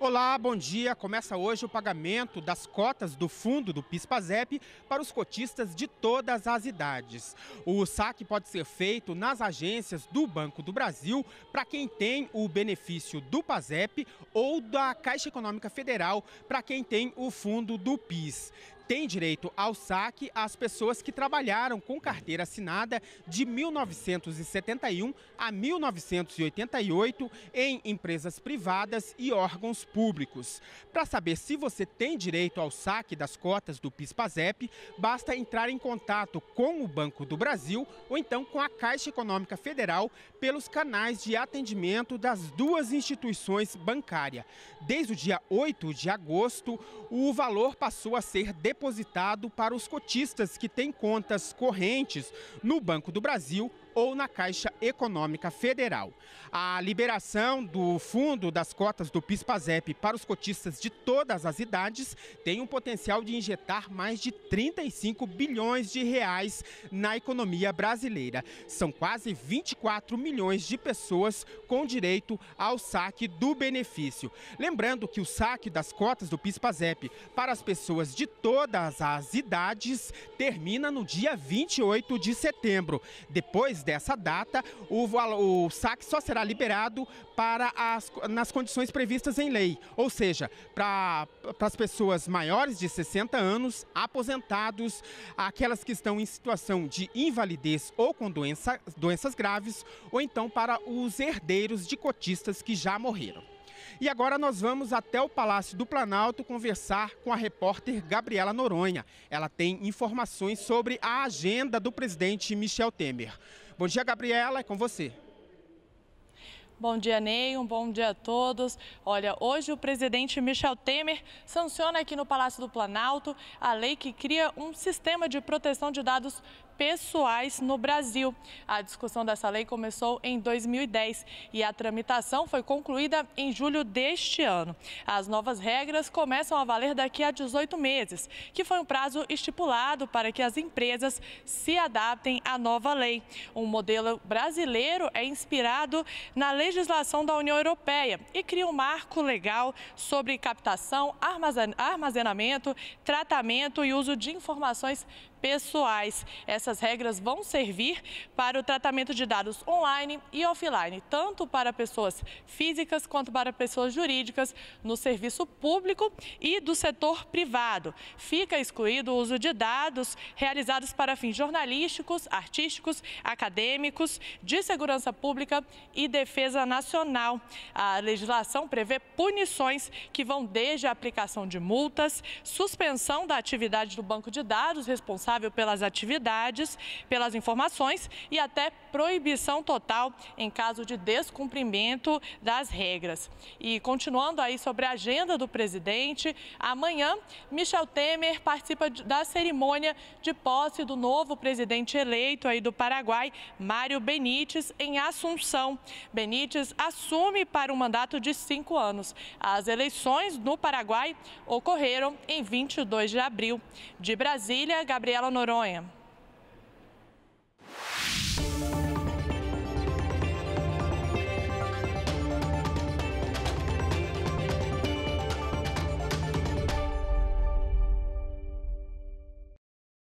Olá, bom dia. Começa hoje o pagamento das cotas do fundo do PIS/PASEP para os cotistas de todas as idades. O saque pode ser feito nas agências do Banco do Brasil para quem tem o benefício do PASEP ou da Caixa Econômica Federal para quem tem o fundo do PIS tem direito ao saque as pessoas que trabalharam com carteira assinada de 1971 a 1988 em empresas privadas e órgãos públicos. Para saber se você tem direito ao saque das cotas do PIS/PASEP, basta entrar em contato com o Banco do Brasil ou então com a Caixa Econômica Federal pelos canais de atendimento das duas instituições bancárias. Desde o dia 8 de agosto, o valor passou a ser depositado depositado para os cotistas que têm contas correntes no Banco do Brasil ou na Caixa Econômica Federal. A liberação do fundo das cotas do PIS/PASEP para os cotistas de todas as idades tem um potencial de injetar mais de 35 bilhões de reais na economia brasileira. São quase 24 milhões de pessoas com direito ao saque do benefício. Lembrando que o saque das cotas do PIS/PASEP para as pessoas de todas as idades termina no dia 28 de setembro. Depois dessa data, o, o saque só será liberado para as, nas condições previstas em lei, ou seja, para as pessoas maiores de 60 anos, aposentados, aquelas que estão em situação de invalidez ou com doença, doenças graves, ou então para os herdeiros de cotistas que já morreram. E agora nós vamos até o Palácio do Planalto conversar com a repórter Gabriela Noronha. Ela tem informações sobre a agenda do presidente Michel Temer. Bom dia, Gabriela, é com você. Bom dia, Ney. Um bom dia a todos. Olha, hoje o presidente Michel Temer sanciona aqui no Palácio do Planalto a lei que cria um sistema de proteção de dados pessoais no Brasil. A discussão dessa lei começou em 2010 e a tramitação foi concluída em julho deste ano. As novas regras começam a valer daqui a 18 meses, que foi um prazo estipulado para que as empresas se adaptem à nova lei. Um modelo brasileiro é inspirado na legislação da União Europeia e cria um marco legal sobre captação, armazenamento, tratamento e uso de informações pessoais. Essa essas regras vão servir para o tratamento de dados online e offline, tanto para pessoas físicas quanto para pessoas jurídicas no serviço público e do setor privado. Fica excluído o uso de dados realizados para fins jornalísticos, artísticos, acadêmicos, de segurança pública e defesa nacional. A legislação prevê punições que vão desde a aplicação de multas, suspensão da atividade do banco de dados responsável pelas atividades penalidades pelas informações e até proibição total em caso de descumprimento das regras. E continuando aí sobre a agenda do presidente, amanhã Michel Temer participa da cerimônia de posse do novo presidente eleito aí do Paraguai, Mário Benítez, em Assunção. Benítez assume para um mandato de cinco anos. As eleições no Paraguai ocorreram em 22 de abril. De Brasília, Gabriela Noronha.